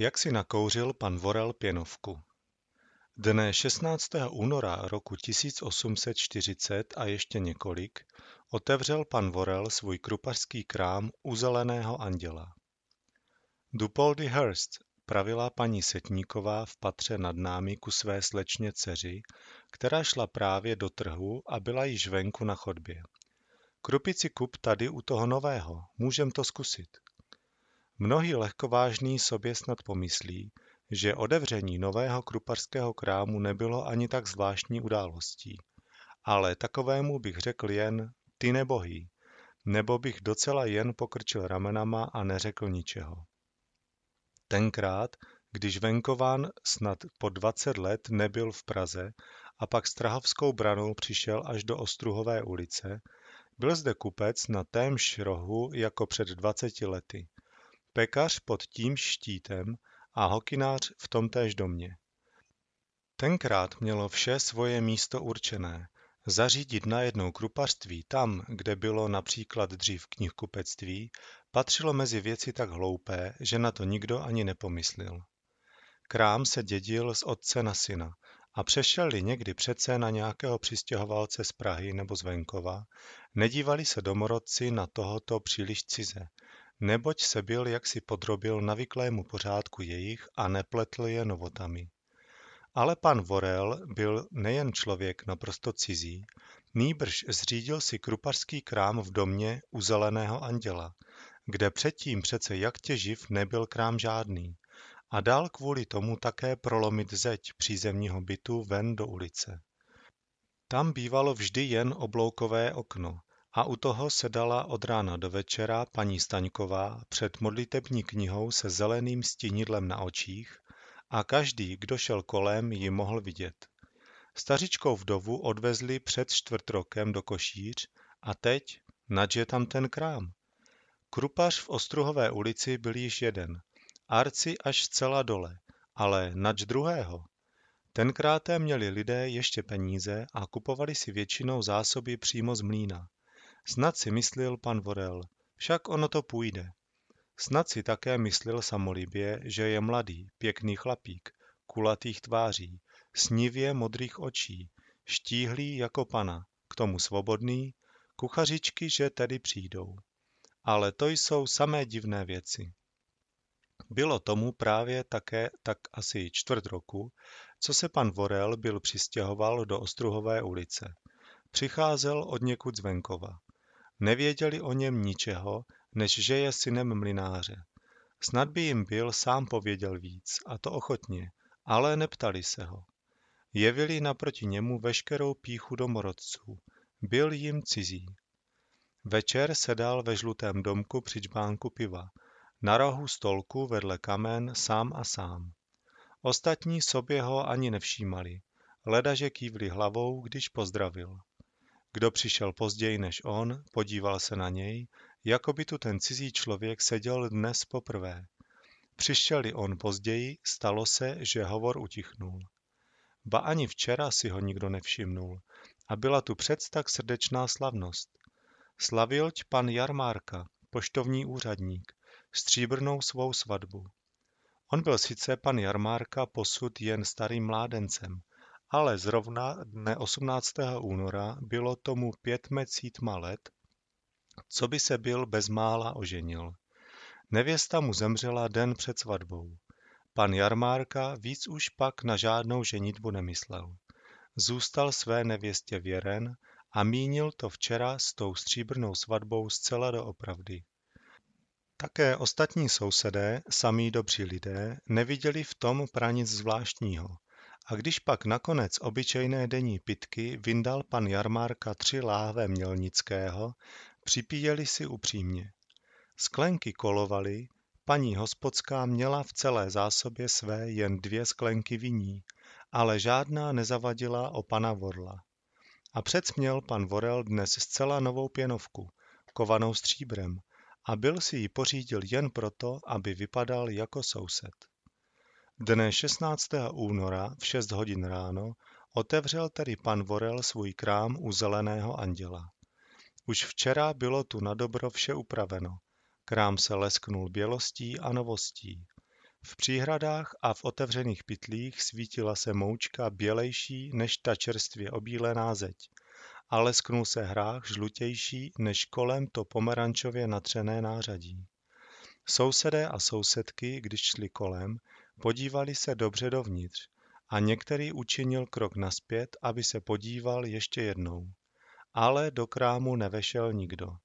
Jak si nakouřil pan Vorel pěnovku. Dne 16. února roku 1840 a ještě několik otevřel pan Vorel svůj krupařský krám u Zeleného anděla. Dupoldy Hurst, pravila paní Setníková v patře nad námi ku své slečně dceři, která šla právě do trhu a byla již venku na chodbě. Krupici kup tady u toho nového, můžem to zkusit. Mnohý lehkovážný sobě snad pomyslí, že odevření nového kruparského krámu nebylo ani tak zvláštní událostí. Ale takovému bych řekl jen ty nebohý, nebo bych docela jen pokrčil ramenama a neřekl ničeho. Tenkrát, když venkován snad po 20 let nebyl v Praze a pak Strahovskou branou přišel až do Ostruhové ulice, byl zde kupec na témž rohu jako před 20 lety – pekař pod tím štítem a hokinář v tomtéž domě. Tenkrát mělo vše svoje místo určené. Zařídit najednou krupařství tam, kde bylo například dřív knihkupectví, patřilo mezi věci tak hloupé, že na to nikdo ani nepomyslil. Krám se dědil z otce na syna a přešel-li někdy přece na nějakého přistěhovalce z Prahy nebo z venkova, nedívali se domorodci na tohoto příliš cize, neboť se byl jaksi podrobil navyklému pořádku jejich a nepletl je novotami. Ale pan Vorel byl nejen člověk naprosto cizí, nýbrž zřídil si kruparský krám v domě u Zeleného anděla, kde předtím přece jak těživ nebyl krám žádný, a dál kvůli tomu také prolomit zeď přízemního bytu ven do ulice. Tam bývalo vždy jen obloukové okno, a u toho sedala od rána do večera paní Staňková před modlitební knihou se zeleným stínidlem na očích a každý, kdo šel kolem, ji mohl vidět. Stařičkou vdovu odvezli před čtvrt rokem do košíř a teď, nadže je tam ten krám. Krupař v Ostruhové ulici byl již jeden, arci až zcela dole, ale nač druhého. Tenkráté měli lidé ještě peníze a kupovali si většinou zásoby přímo z mlína. Snad si myslil pan Vorel, však ono to půjde. Snad si také myslil samolibě, že je mladý, pěkný chlapík, kulatých tváří, snivě modrých očí, štíhlý jako pana, k tomu svobodný, kuchařičky, že tedy přijdou. Ale to jsou samé divné věci. Bylo tomu právě také tak asi čtvrt roku, co se pan Vorel byl přistěhoval do Ostruhové ulice. Přicházel od někud z venkova. Nevěděli o něm ničeho, než že je synem mlynáře. Snad by jim byl sám pověděl víc, a to ochotně, ale neptali se ho. Jevili naproti němu veškerou píchu domorodců. Byl jim cizí. Večer sedal ve žlutém domku při čbánku piva. Na rohu stolku vedle kamen sám a sám. Ostatní sobě ho ani nevšímali. Ledaže kývli hlavou, když pozdravil. Kdo přišel později než on, podíval se na něj, jako by tu ten cizí člověk seděl dnes poprvé. Přišel-li on později, stalo se, že hovor utichnul. Ba ani včera si ho nikdo nevšimnul a byla tu před tak srdečná slavnost. Slavilť pan Jarmárka, poštovní úřadník, stříbrnou svou svatbu. On byl sice pan Jarmárka posud jen starým mládencem, ale zrovna dne 18. února bylo tomu pětmecítma let, co by se byl bezmála oženil. Nevěsta mu zemřela den před svatbou. Pan Jarmárka víc už pak na žádnou ženitbu nemyslel. Zůstal své nevěstě věren a mínil to včera s tou stříbrnou svatbou zcela doopravdy. Také ostatní sousedé, samí dobří lidé, neviděli v tom pranic zvláštního – a když pak nakonec obyčejné denní pitky vyndal pan Jarmárka tři láhve Mělnického, připíjeli si upřímně. Sklenky kolovaly, paní hospodská měla v celé zásobě své jen dvě sklenky viní, ale žádná nezavadila o pana Vorla. A měl pan Vorel dnes zcela novou pěnovku, kovanou stříbrem, a byl si ji pořídil jen proto, aby vypadal jako soused. Dne 16. února v 6 hodin ráno otevřel tedy pan Vorel svůj krám u Zeleného anděla. Už včera bylo tu na dobro vše upraveno. Krám se lesknul bělostí a novostí. V příhradách a v otevřených pytlích svítila se moučka bělejší než ta čerstvě obílená zeď a lesknul se hrách žlutější než kolem to pomerančově natřené nářadí. Sousedé a sousedky, když šli kolem, podívali se dobře dovnitř a některý učinil krok naspět, aby se podíval ještě jednou. Ale do krámu nevešel nikdo.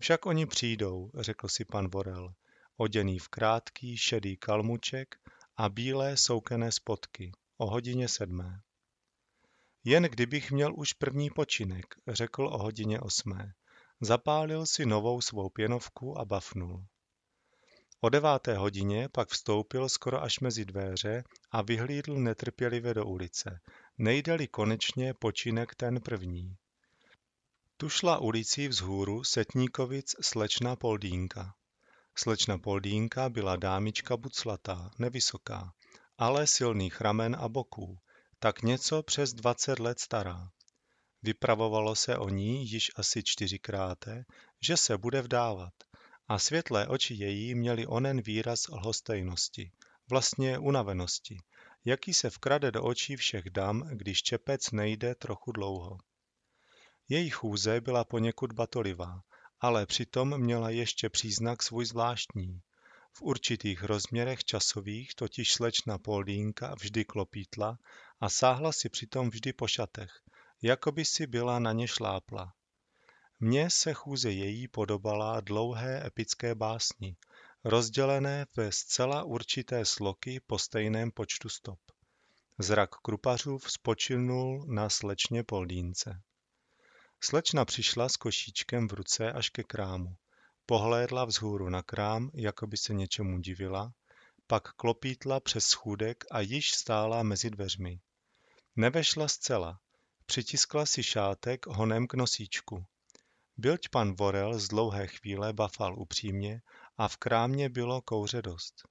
Však oni přijdou, řekl si pan Vorel, oděný v krátký šedý kalmuček a bílé soukené spotky, o hodině sedmé. Jen kdybych měl už první počinek, řekl o hodině osmé. Zapálil si novou svou pěnovku a bafnul deváté hodině pak vstoupil skoro až mezi dveře a vyhlídl netrpělivě do ulice. Nejde-li konečně počinek ten první. Tu šla ulicí vzhůru Setníkovic slečna Poldínka. Slečna Poldínka byla dámička buclatá, nevysoká, ale silných ramen a boků, tak něco přes 20 let stará. Vypravovalo se o ní již asi čtyřikrát, že se bude vdávat – a světlé oči její měly onen výraz lhostejnosti, vlastně unavenosti, jaký se vkrade do očí všech dam, když čepec nejde trochu dlouho. Její chůze byla poněkud batolivá, ale přitom měla ještě příznak svůj zvláštní. V určitých rozměrech časových totiž slečna Poldínka vždy klopítla a sáhla si přitom vždy po šatech, jako by si byla na ně šlápla, mně se chůze její podobala dlouhé epické básni, rozdělené ve zcela určité sloky po stejném počtu stop. Zrak krupařův spočinul na slečně Poldínce. Slečna přišla s košíčkem v ruce až ke krámu. Pohlédla vzhůru na krám, jako by se něčemu divila, pak klopítla přes schůdek a již stála mezi dveřmi. Nevešla zcela, přitiskla si šátek honem k nosíčku. Bylť pan Vorel z dlouhé chvíle bafal upřímně a v krámě bylo kouře dost.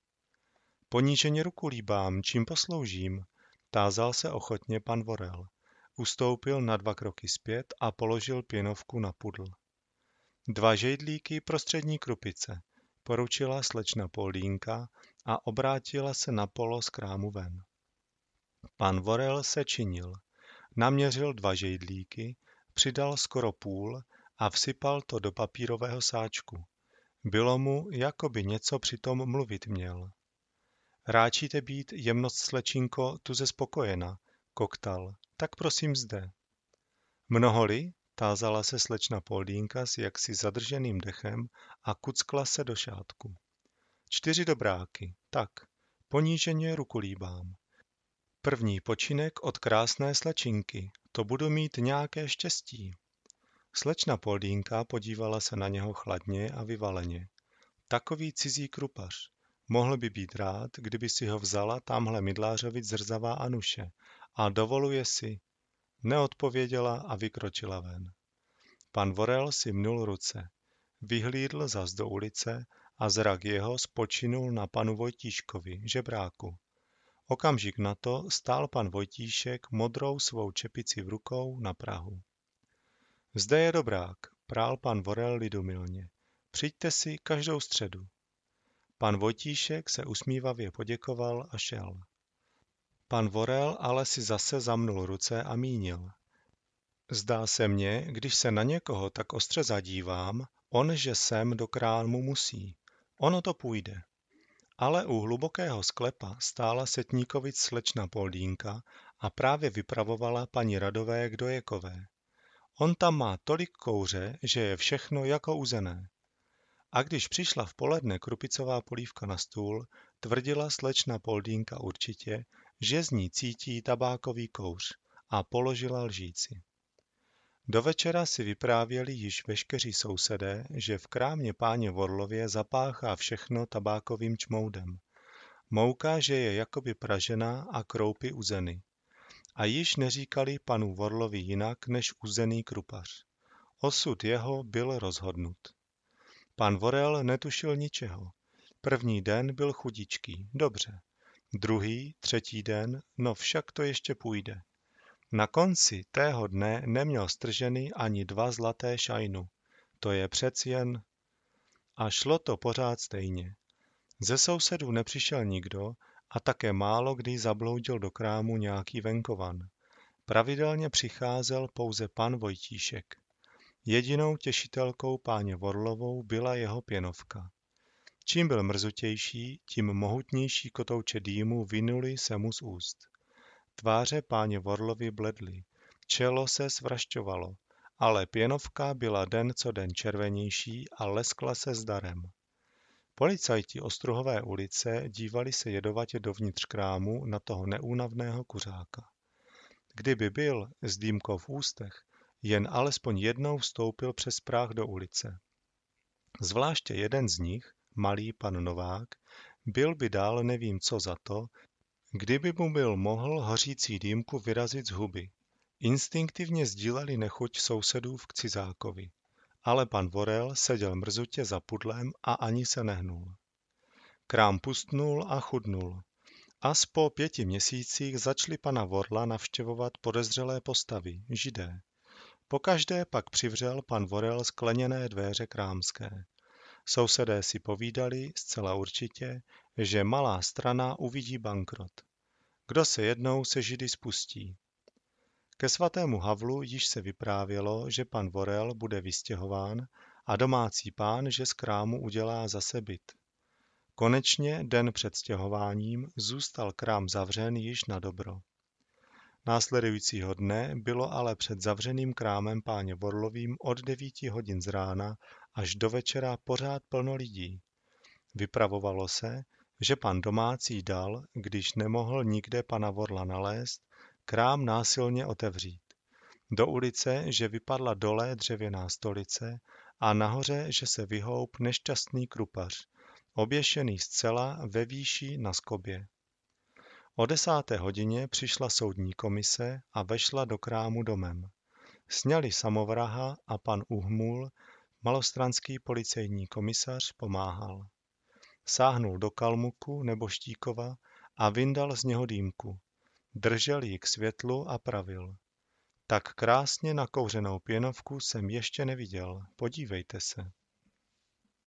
Poníženě ruku líbám, čím posloužím, tázal se ochotně pan Vorel. Ustoupil na dva kroky zpět a položil pěnovku na pudl. Dva žejdlíky prostřední krupice, poručila slečna Polínka a obrátila se na polo z krámu ven. Pan Vorel se činil. Naměřil dva žejdlíky, přidal skoro půl a vsypal to do papírového sáčku. Bylo mu, jako by něco přitom mluvit měl. Ráčíte být, jemnost slečinko, tu ze spokojena, koktal, tak prosím zde. Mnoholi? Tázala se slečna Poldínka s jaksi zadrženým dechem a kuckla se do šátku. Čtyři dobráky, tak, poníženě rukolíbám. První počinek od krásné slečinky, to budu mít nějaké štěstí. Slečna Poldínka podívala se na něho chladně a vyvaleně. Takový cizí krupař. Mohl by být rád, kdyby si ho vzala tamhle mydlářovi zrzavá Anuše. A dovoluje si. Neodpověděla a vykročila ven. Pan Vorel si mnul ruce. Vyhlídl zas do ulice a zrak jeho spočinul na panu Vojtíškovi, žebráku. Okamžik na to stál pan Vojtíšek modrou svou čepici v rukou na Prahu. Zde je dobrák, prál pan Vorel lidomilně. Přijďte si každou středu. Pan Vojtíšek se usmívavě poděkoval a šel. Pan Vorel ale si zase zamnul ruce a mínil. Zdá se mně, když se na někoho tak ostře zadívám, on, že sem do krámu musí. Ono to půjde. Ale u hlubokého sklepa stála setníkovic slečna Poldínka a právě vypravovala paní Radové k dojekové. On tam má tolik kouře, že je všechno jako uzené. A když přišla v poledne krupicová polívka na stůl, tvrdila slečna Poldínka určitě, že z ní cítí tabákový kouř a položila lžíci. Do večera si vyprávěli již veškeří sousedé, že v krámě páně Vorlově zapáchá všechno tabákovým čmoudem. Mouka, že je jakoby pražená a kroupy uzeny. A již neříkali panu Vorlovi jinak než uzený krupař. Osud jeho byl rozhodnut. Pan Vorel netušil ničeho. První den byl chudičký, dobře. Druhý, třetí den, no však to ještě půjde. Na konci tého dne neměl strženy ani dva zlaté šajnu. To je přeci jen... A šlo to pořád stejně. Ze sousedů nepřišel nikdo a také málo, kdy zabloudil do krámu nějaký venkovan. Pravidelně přicházel pouze pan Vojtíšek. Jedinou těšitelkou páně Vorlovou byla jeho pěnovka. Čím byl mrzutější, tím mohutnější kotouče dýmu vinuli se mu z úst. Tváře páně Vorlovy bledly, čelo se svrašťovalo, ale pěnovka byla den co den červenější a leskla se zdarem. Policajti Ostruhové ulice dívali se jedovatě dovnitř krámu na toho neúnavného kuřáka. Kdyby byl, s dýmkou v ústech, jen alespoň jednou vstoupil přes práh do ulice. Zvláště jeden z nich, malý pan Novák, byl by dál nevím co za to, kdyby mu byl mohl hořící dýmku vyrazit z huby. Instinktivně sdíleli nechuť sousedů v cizákovi ale pan Vorel seděl mrzutě za pudlem a ani se nehnul. Krám pustnul a chudnul. A po pěti měsících začali pana Vorla navštěvovat podezřelé postavy, židé. Pokaždé pak přivřel pan Vorel skleněné dveře krámské. Sousedé si povídali zcela určitě, že malá strana uvidí bankrot. Kdo se jednou se židy spustí? Ke svatému Havlu již se vyprávělo, že pan Vorel bude vystěhován a domácí pán, že z krámu udělá zase byt. Konečně den před stěhováním zůstal krám zavřen již na dobro. Následujícího dne bylo ale před zavřeným krámem páně Vorlovým od 9 hodin z rána až do večera pořád plno lidí. Vypravovalo se, že pan domácí dal, když nemohl nikde pana Vorla nalézt, krám násilně otevřít. Do ulice, že vypadla dole dřevěná stolice a nahoře, že se vyhoup nešťastný krupař, oběšený zcela ve výši na skobě. O desáté hodině přišla soudní komise a vešla do krámu domem. Sněli samovraha a pan Uhmul, malostranský policejní komisař, pomáhal. Sáhnul do kalmuku nebo štíkova a vyndal z něho dýmku. Držel ji k světlu a pravil. Tak krásně nakouřenou pěnovku jsem ještě neviděl, podívejte se.